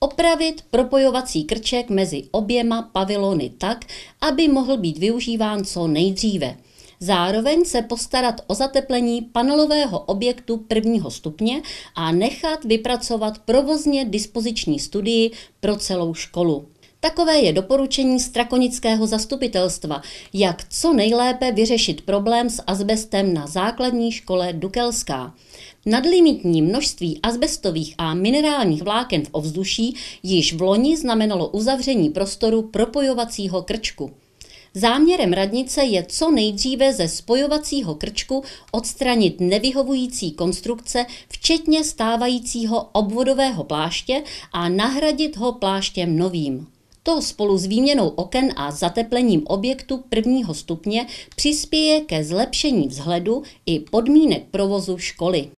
Opravit propojovací krček mezi oběma pavilony tak, aby mohl být využíván co nejdříve. Zároveň se postarat o zateplení panelového objektu prvního stupně a nechat vypracovat provozně dispoziční studii pro celou školu. Takové je doporučení Strakonického zastupitelstva, jak co nejlépe vyřešit problém s azbestem na základní škole Dukelská. Nadlimitní množství azbestových a minerálních vláken v ovzduší již v loni znamenalo uzavření prostoru propojovacího krčku. Záměrem radnice je co nejdříve ze spojovacího krčku odstranit nevyhovující konstrukce, včetně stávajícího obvodového pláště a nahradit ho pláštěm novým. To spolu s výměnou oken a zateplením objektu prvního stupně přispěje ke zlepšení vzhledu i podmínek provozu školy.